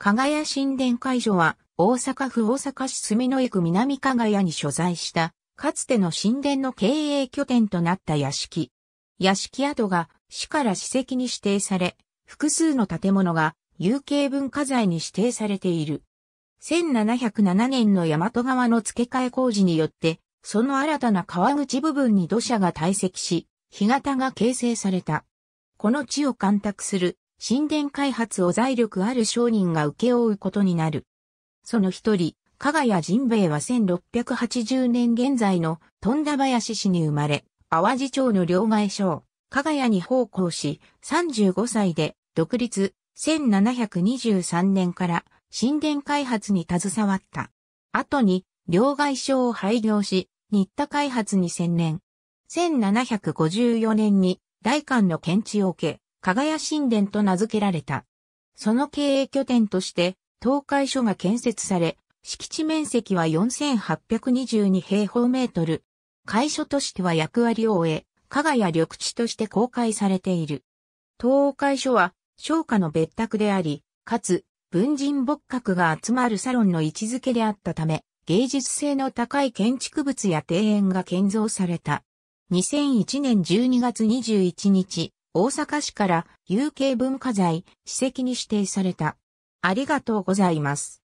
加賀屋神殿会所は、大阪府大阪市住之江区南加賀屋に所在した、かつての神殿の経営拠点となった屋敷。屋敷跡が市から史跡に指定され、複数の建物が有形文化財に指定されている。1707年の大和川の付け替え工事によって、その新たな川口部分に土砂が堆積し、干潟が形成された。この地を干拓する神殿開発を財力ある商人が請け負うことになる。その一人、加賀谷神兵衛は1680年現在の富田林市に生まれ、淡路町の両替商、加賀谷に奉公し、35歳で独立、1723年から神殿開発に携わった。後に、両替商を廃業し、新田開発に専念。1754年に、大館の検知を受け、加賀屋神殿と名付けられた。その経営拠点として、東海所が建設され、敷地面積は4822平方メートル。会所としては役割を終え、加賀や緑地として公開されている。東海所は、商家の別宅であり、かつ、文人木閣が集まるサロンの位置づけであったため、芸術性の高い建築物や庭園が建造された。2001年12月21日、大阪市から有形文化財、史跡に指定された。ありがとうございます。